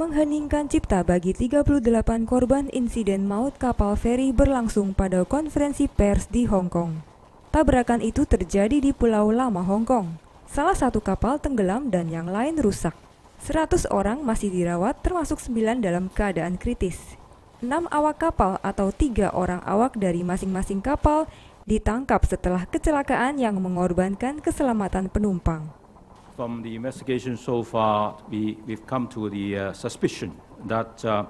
mengheningkan cipta bagi 38 korban insiden maut kapal feri berlangsung pada konferensi pers di Hong Kong. Tabrakan itu terjadi di Pulau Lama Hong Kong. Salah satu kapal tenggelam dan yang lain rusak. 100 orang masih dirawat termasuk 9 dalam keadaan kritis. 6 awak kapal atau tiga orang awak dari masing-masing kapal ditangkap setelah kecelakaan yang mengorbankan keselamatan penumpang. from the investigation so far, we, have come to the uh, suspicion that uh,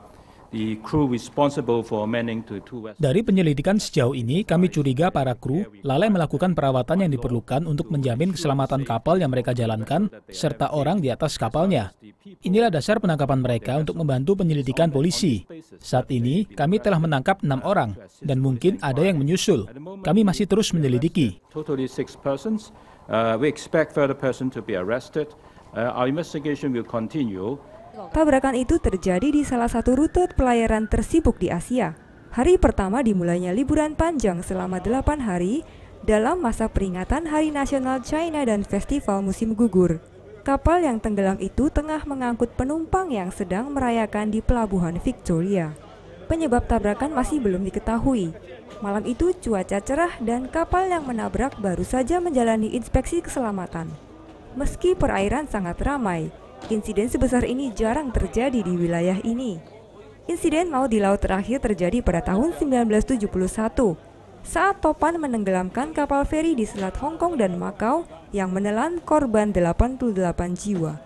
Dari penyelidikan sejauh ini, kami curiga para kru lalai melakukan perawatan yang diperlukan untuk menjamin keselamatan kapal yang mereka jalankan, serta orang di atas kapalnya. Inilah dasar penangkapan mereka untuk membantu penyelidikan polisi. Saat ini, kami telah menangkap enam orang, dan mungkin ada yang menyusul. Kami masih terus menyelidiki. Uh, we expect further person to be arrested. Uh, our investigation will continue. Tabrakan itu terjadi di salah satu rute pelayaran tersibuk di Asia. Hari pertama dimulainya liburan panjang selama 8 hari dalam masa peringatan Hari Nasional China dan Festival Musim Gugur. Kapal yang tenggelam itu tengah mengangkut penumpang yang sedang merayakan di pelabuhan Victoria. Penyebab tabrakan masih belum diketahui. Malam itu cuaca cerah dan kapal yang menabrak baru saja menjalani inspeksi keselamatan. Meski perairan sangat ramai, Insiden sebesar ini jarang terjadi di wilayah ini. Insiden maut di laut terakhir terjadi pada tahun 1971 saat topan menenggelamkan kapal feri di Selat Hong Kong dan Makau yang menelan korban 88 jiwa.